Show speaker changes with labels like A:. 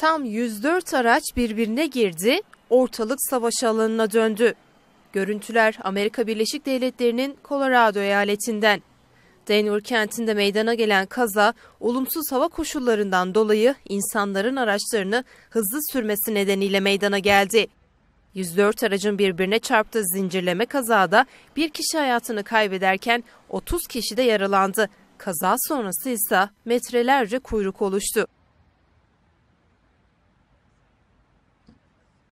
A: Tam 104 araç birbirine girdi, ortalık savaş alanına döndü. Görüntüler Amerika Birleşik Devletleri'nin Colorado eyaletinden. Denver kentinde meydana gelen kaza, olumsuz hava koşullarından dolayı insanların araçlarını hızlı sürmesi nedeniyle meydana geldi. 104 aracın birbirine çarptığı zincirleme kazada bir kişi hayatını kaybederken 30 kişi de yaralandı. Kaza sonrası ise metrelerce kuyruk oluştu.